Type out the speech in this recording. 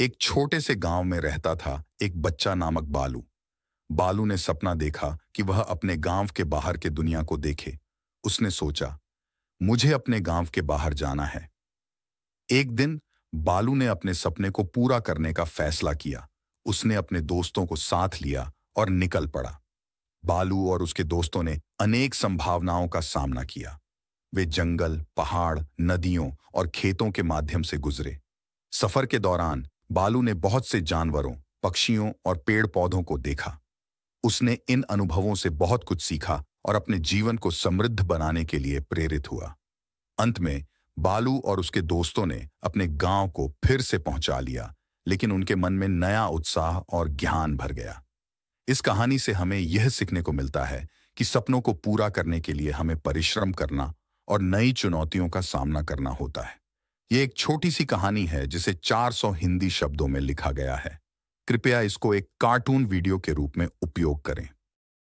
एक छोटे से गांव में रहता था एक बच्चा नामक बालू बालू ने सपना देखा कि वह अपने गांव के बाहर के दुनिया को देखे उसने सोचा मुझे अपने गांव के बाहर जाना है एक दिन बालू ने अपने सपने को पूरा करने का फैसला किया उसने अपने दोस्तों को साथ लिया और निकल पड़ा बालू और उसके दोस्तों ने अनेक संभावनाओं का सामना किया वे जंगल पहाड़ नदियों और खेतों के माध्यम से गुजरे सफर के दौरान बालू ने बहुत से जानवरों पक्षियों और पेड़ पौधों को देखा उसने इन अनुभवों से बहुत कुछ सीखा और अपने जीवन को समृद्ध बनाने के लिए प्रेरित हुआ अंत में बालू और उसके दोस्तों ने अपने गांव को फिर से पहुंचा लिया लेकिन उनके मन में नया उत्साह और ज्ञान भर गया इस कहानी से हमें यह सीखने को मिलता है कि सपनों को पूरा करने के लिए हमें परिश्रम करना और नई चुनौतियों का सामना करना होता है ये एक छोटी सी कहानी है जिसे 400 हिंदी शब्दों में लिखा गया है कृपया इसको एक कार्टून वीडियो के रूप में उपयोग करें